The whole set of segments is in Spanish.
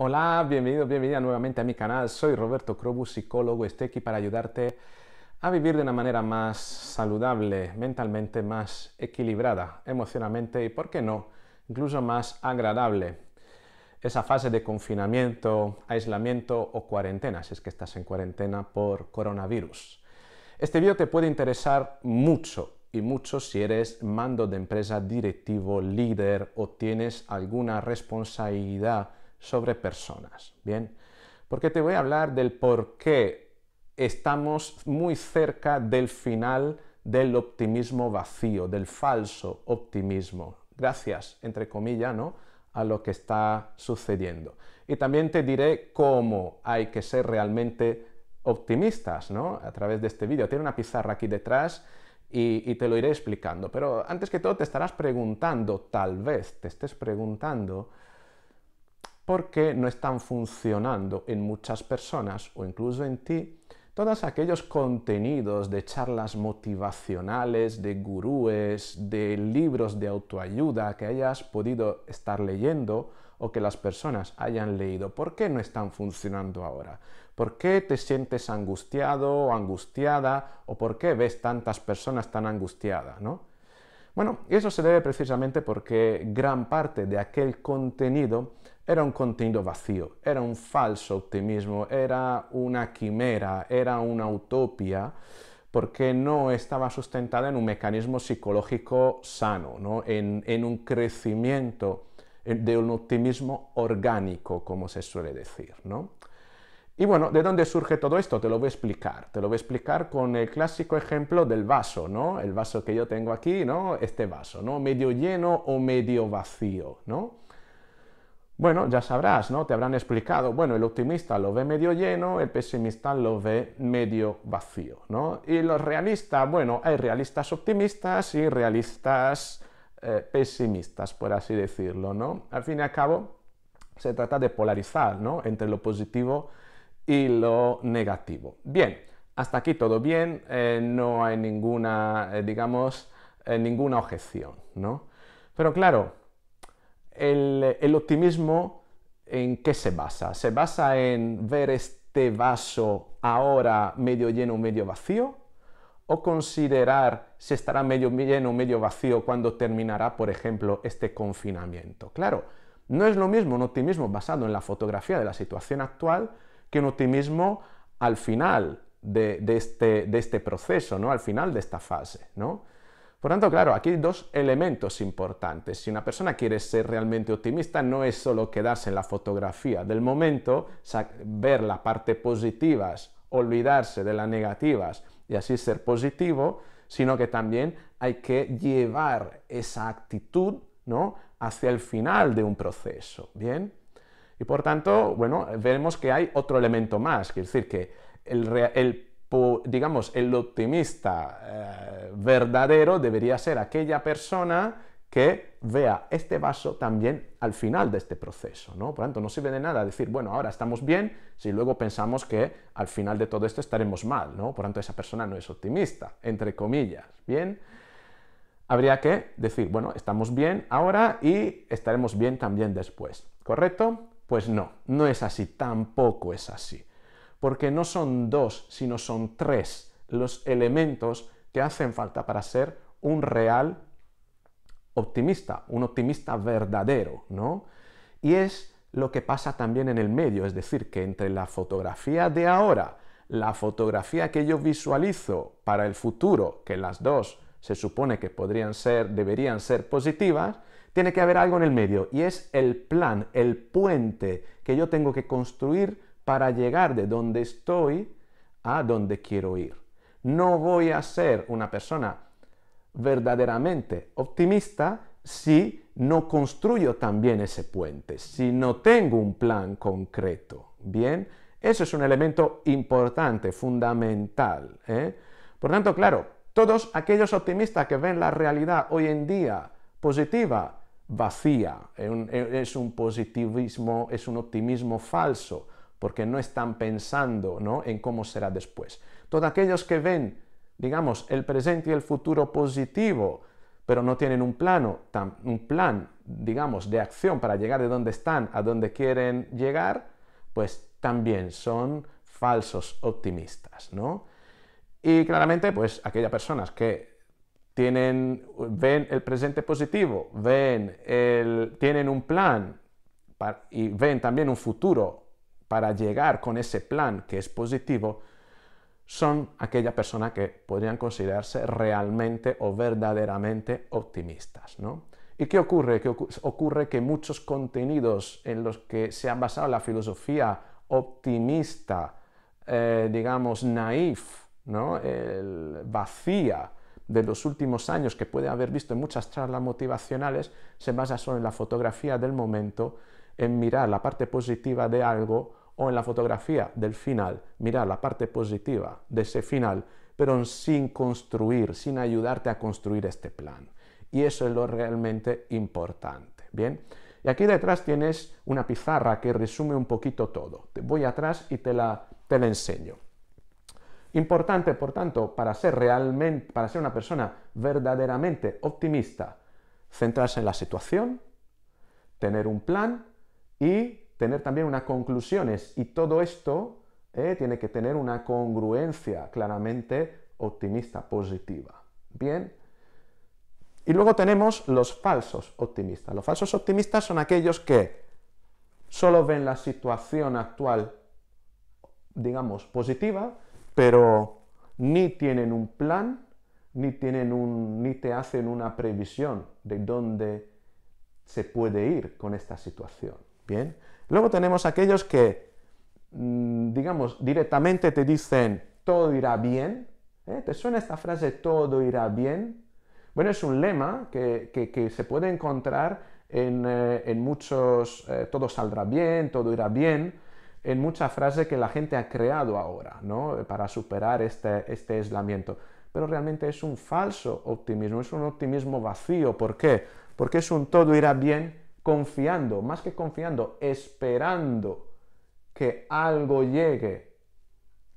Hola, bienvenido, bienvenida nuevamente a mi canal. Soy Roberto Crobus, psicólogo. Estoy aquí para ayudarte a vivir de una manera más saludable, mentalmente más equilibrada, emocionalmente y, por qué no, incluso más agradable. Esa fase de confinamiento, aislamiento o cuarentena, si es que estás en cuarentena por coronavirus. Este vídeo te puede interesar mucho y mucho si eres mando de empresa, directivo, líder o tienes alguna responsabilidad sobre personas. Bien, porque te voy a hablar del por qué estamos muy cerca del final del optimismo vacío, del falso optimismo, gracias, entre comillas, ¿no? a lo que está sucediendo. Y también te diré cómo hay que ser realmente optimistas, ¿no? A través de este vídeo. Tiene una pizarra aquí detrás y, te lo iré explicando. Pero antes que todo te estarás preguntando, tal vez te estés preguntando, porque no están funcionando en muchas personas o incluso en ti todos aquellos contenidos de charlas motivacionales, de gurúes, de libros de autoayuda que hayas podido estar leyendo o que las personas hayan leído. ¿Por qué no están funcionando ahora? ¿Por qué te sientes angustiado o angustiada? ¿O por qué ves tantas personas tan angustiadas? ¿no? Bueno, eso se debe precisamente porque gran parte de aquel contenido era un contenido vacío, era un falso optimismo, era una quimera, era una utopía, porque no estaba sustentada en un mecanismo psicológico sano, en, un crecimiento de un optimismo orgánico, como se suele decir. Y bueno, ¿de dónde surge todo esto? Te lo voy a explicar. Te lo voy a explicar con el clásico ejemplo del vaso, ¿no? El vaso que yo tengo aquí, ¿no? Este vaso, ¿no? Medio lleno o medio vacío, bueno, ya sabrás, ¿no? Te habrán explicado, bueno, el optimista lo ve medio lleno, el pesimista lo ve medio vacío, ¿no? Y los realistas, bueno, hay realistas optimistas y realistas eh, pesimistas, por así decirlo, ¿no? Al fin y al cabo, se trata de polarizar, ¿no? Entre lo positivo y lo negativo. Bien, hasta aquí todo bien, eh, no hay ninguna, eh, digamos, ninguna objeción, ¿no? Pero claro, el, optimismo en qué se basa? ¿Se basa en ver este vaso ahora medio lleno o medio vacío? ¿O considerar si estará medio lleno o medio vacío cuando terminará, por ejemplo, este confinamiento? Claro, no es lo mismo un optimismo basado en la fotografía de la situación actual que un optimismo al final de, este, este, proceso, ¿no? al final de esta fase. ¿no? Por tanto, claro, aquí hay dos elementos importantes. Si una persona quiere ser realmente optimista, no es solo quedarse en la fotografía del momento, ver la parte positivas, olvidarse de las negativas y así ser positivo, sino que también hay que llevar esa actitud ¿no? hacia el final de un proceso. ¿Bien? Y por tanto, bueno, vemos que hay otro elemento más, es decir, que el, el digamos, el optimista eh, verdadero debería ser aquella persona que vea este vaso también al final de este proceso, ¿no? Por tanto, no sirve de nada decir, bueno, ahora estamos bien, si luego pensamos que al final de todo esto estaremos mal, ¿no? Por tanto, esa persona no es optimista, entre comillas, ¿bien? Habría que decir, bueno, estamos bien ahora y estaremos bien también después, ¿correcto? Pues no, no es así, tampoco es así porque no son dos, sino son tres los elementos que hacen falta para ser un real optimista, un optimista verdadero, ¿no? Y es lo que pasa también en el medio, es decir, que entre la fotografía de ahora, la fotografía que yo visualizo para el futuro, que las dos se supone que podrían ser, deberían ser positivas, tiene que haber algo en el medio y es el plan, el puente que yo tengo que construir para llegar de donde estoy a donde quiero ir. No voy a ser una persona verdaderamente optimista si no construyo también ese puente, si no tengo un plan concreto. Bien, eso es un elemento importante, fundamental. ¿eh? Por tanto, claro, todos aquellos optimistas que ven la realidad hoy en día positiva, vacía, eh, eh, es un positivismo, es un optimismo falso, porque no están pensando en cómo será después. Todos aquellos que ven, digamos, el presente y el futuro positivo, pero no tienen un, plano, un plan, digamos, de acción para llegar de donde están a donde quieren llegar, pues también son falsos optimistas, ¿no? Y claramente, pues aquellas personas que tienen, ven el presente positivo, ven el, tienen un plan y ven también un futuro para llegar con ese plan que es positivo son aquella persona que podrían considerarse realmente o verdaderamente optimistas, ¿no? ¿Y qué ocurre? Que ocurre que muchos contenidos en los que se ha basado la filosofía optimista, eh, digamos, naif, vacía de los últimos años que puede haber visto en muchas charlas motivacionales, se basa solo en la fotografía del momento, en mirar la parte positiva de algo o en la fotografía del final, mirar la parte positiva de ese final, pero sin construir, sin ayudarte a construir este plan. Y eso es lo realmente importante. Bien, y aquí detrás tienes una pizarra que resume un poquito todo. Te voy atrás y te la, te la enseño. Importante, por tanto, para ser realmente, para ser una persona verdaderamente optimista, centrarse en la situación, tener un plan y tener también unas conclusiones y todo esto eh, tiene que tener una congruencia claramente optimista, positiva. Bien. Y luego tenemos los falsos optimistas. Los falsos optimistas son aquellos que solo ven la situación actual, digamos, positiva, pero ni tienen un plan, ni, tienen ni te hacen una previsión de dónde se puede ir con esta situación. Luego tenemos aquellos que, mm, digamos, directamente te dicen todo irá bien. ¿eh? ¿Te suena esta frase todo irá bien? Bueno, es un lema que, se puede encontrar en, eh, muchos, eh, todo saldrá bien, todo irá bien, en muchas frases que la gente ha creado ahora, Para superar este, este aislamiento. Pero realmente es un falso optimismo, es un optimismo vacío. ¿Por qué? Porque es un todo irá bien confiando, más que confiando, esperando que algo llegue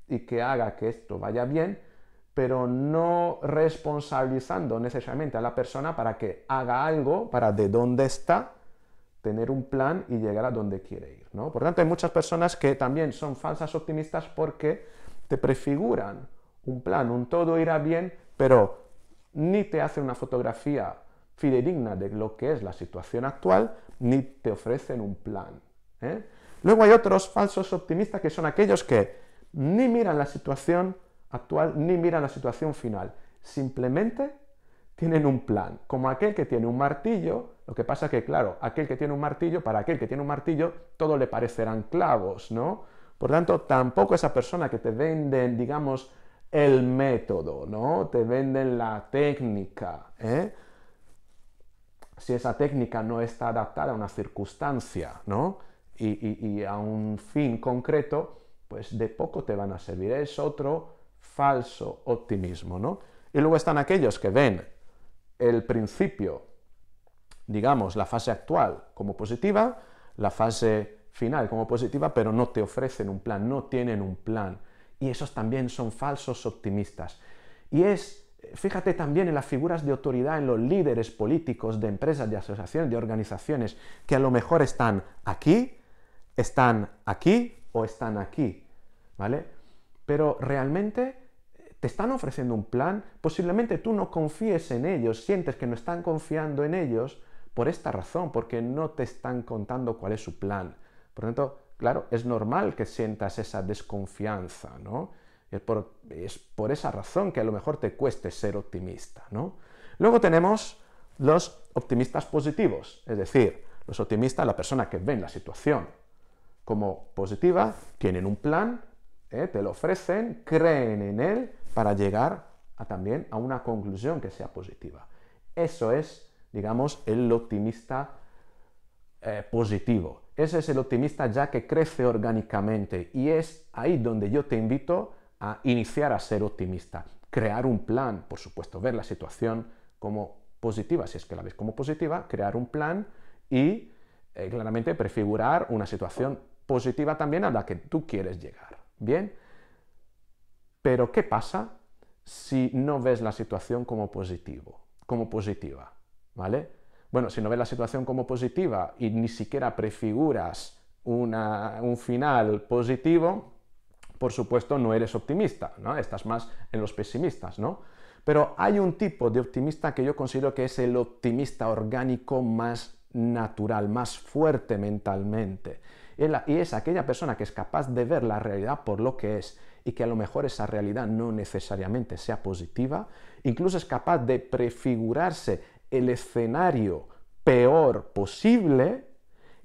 y que haga que esto vaya bien, pero no responsabilizando necesariamente a la persona para que haga algo, para de dónde está, tener un plan y llegar a donde quiere ir. ¿no? Por tanto, hay muchas personas que también son falsas optimistas porque te prefiguran un plan, un todo irá bien, pero ni te hace una fotografía fidedigna de lo que es la situación actual, ni te ofrecen un plan. ¿eh? Luego hay otros falsos optimistas que son aquellos que ni miran la situación actual, ni miran la situación final. Simplemente tienen un plan, como aquel que tiene un martillo, lo que pasa que, claro, aquel que tiene un martillo, para aquel que tiene un martillo, todo le parecerán clavos, ¿no? Por tanto, tampoco esa persona que te venden, digamos, el método, ¿no? Te venden la técnica, ¿eh? si esa técnica no está adaptada a una circunstancia ¿no? y, a un fin concreto, pues de poco te van a servir. Es otro falso optimismo. ¿no? Y luego están aquellos que ven el principio, digamos, la fase actual como positiva, la fase final como positiva, pero no te ofrecen un plan, no tienen un plan. Y esos también son falsos optimistas. Y es fíjate también en las figuras de autoridad, en los líderes políticos de empresas, de asociaciones, de organizaciones, que a lo mejor están aquí, están aquí o están aquí, ¿vale? Pero realmente eh, te están ofreciendo un plan, posiblemente tú no confíes en ellos, sientes que no están confiando en ellos por esta razón, porque no te están contando cuál es su plan. Por lo tanto, claro, es normal que sientas esa desconfianza, ¿no? Es por, es por esa razón que a lo mejor te cueste ser optimista, ¿no? Luego tenemos los optimistas positivos, es decir, los optimistas, la persona que ven la situación como positiva, tienen un plan, ¿eh? te lo ofrecen, creen en él para llegar también a una conclusión que sea positiva. Eso es, digamos, el optimista eh, positivo. Ese es el optimista ya que crece orgánicamente y es ahí donde yo te invito a iniciar a ser optimista, crear un plan, por supuesto, ver la situación como positiva, si es que la ves como positiva, crear un plan y eh, claramente prefigurar una situación positiva también a la que tú quieres llegar. Bien, pero ¿qué pasa si no ves la situación como positivo, como positiva, ¿vale? Bueno, si no ves la situación como positiva y ni siquiera prefiguras un final positivo, por supuesto no eres optimista, ¿no? Estás más en los pesimistas, ¿no? Pero hay un tipo de optimista que yo considero que es el optimista orgánico más natural, más fuerte mentalmente. Y es aquella persona que es capaz de ver la realidad por lo que es y que a lo mejor esa realidad no necesariamente sea positiva, incluso es capaz de prefigurarse el escenario peor posible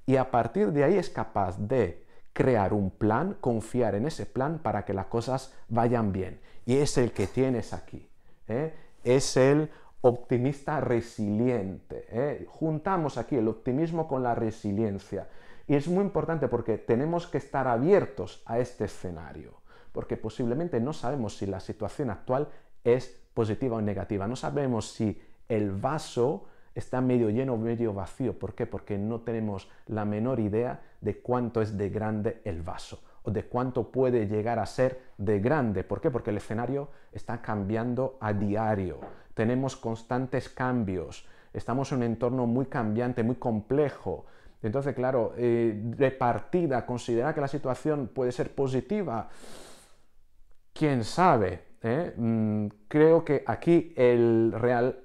y a partir de ahí es capaz de crear un plan, confiar en ese plan para que las cosas vayan bien. Y es el que tienes aquí. ¿eh? Es el optimista resiliente. ¿eh? Juntamos aquí el optimismo con la resiliencia. Y es muy importante porque tenemos que estar abiertos a este escenario, porque posiblemente no sabemos si la situación actual es positiva o negativa, no sabemos si el vaso está medio lleno, medio vacío. ¿Por qué? Porque no tenemos la menor idea de cuánto es de grande el vaso o de cuánto puede llegar a ser de grande. ¿Por qué? Porque el escenario está cambiando a diario. Tenemos constantes cambios. Estamos en un entorno muy cambiante, muy complejo. Entonces, claro, eh, de partida, considerar que la situación puede ser positiva, quién sabe. Eh? Mm, creo que aquí el real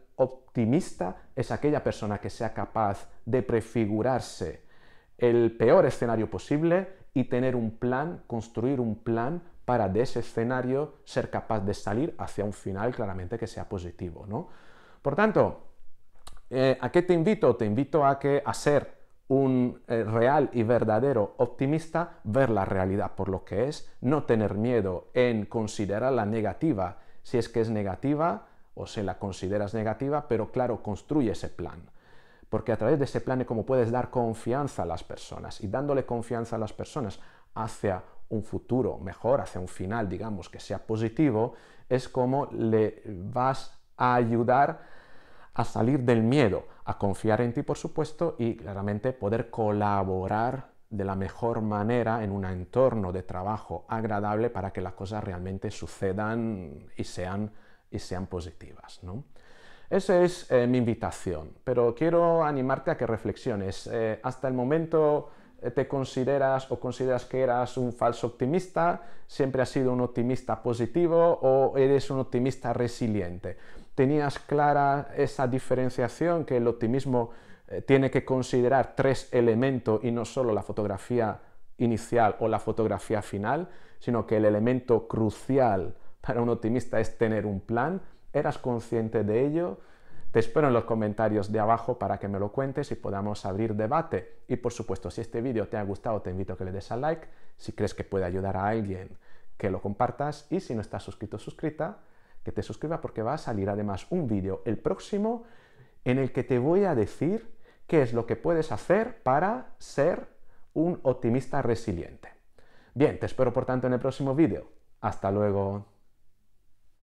optimista es aquella persona que sea capaz de prefigurarse el peor escenario posible y tener un plan, construir un plan para de ese escenario ser capaz de salir hacia un final claramente que sea positivo, ¿no? Por tanto, eh, ¿a qué te invito? Te invito a que a ser un eh, real y verdadero optimista, ver la realidad por lo que es, no tener miedo en considerar la negativa si es que es negativa, o se la consideras negativa, pero claro, construye ese plan. Porque a través de ese plan es como puedes dar confianza a las personas y dándole confianza a las personas hacia un futuro mejor, hacia un final, digamos, que sea positivo, es como le vas a ayudar a salir del miedo, a confiar en ti, por supuesto, y claramente poder colaborar de la mejor manera en un entorno de trabajo agradable para que las cosas realmente sucedan y sean y sean positivas. Esa es eh, mi invitación, pero quiero animarte a que reflexiones. Eh, hasta el momento eh, te consideras o consideras que eras un falso optimista, siempre has sido un optimista positivo o eres un optimista resiliente. Tenías clara esa diferenciación que el optimismo tiene que considerar tres elementos y no solo la fotografía inicial o la fotografía final, sino que el elemento crucial para un optimista es tener un plan. ¿Eras consciente de ello? Te espero en los comentarios de abajo para que me lo cuentes y podamos abrir debate. Y por supuesto, si este vídeo te ha gustado, te invito a que le des al like. Si crees que puede ayudar a alguien, que lo compartas. Y si no estás suscrito o suscrita, que te suscriba porque va a salir además un vídeo el próximo en el que te voy a decir qué es lo que puedes hacer para ser un optimista resiliente. Bien, te espero por tanto en el próximo vídeo. Hasta luego.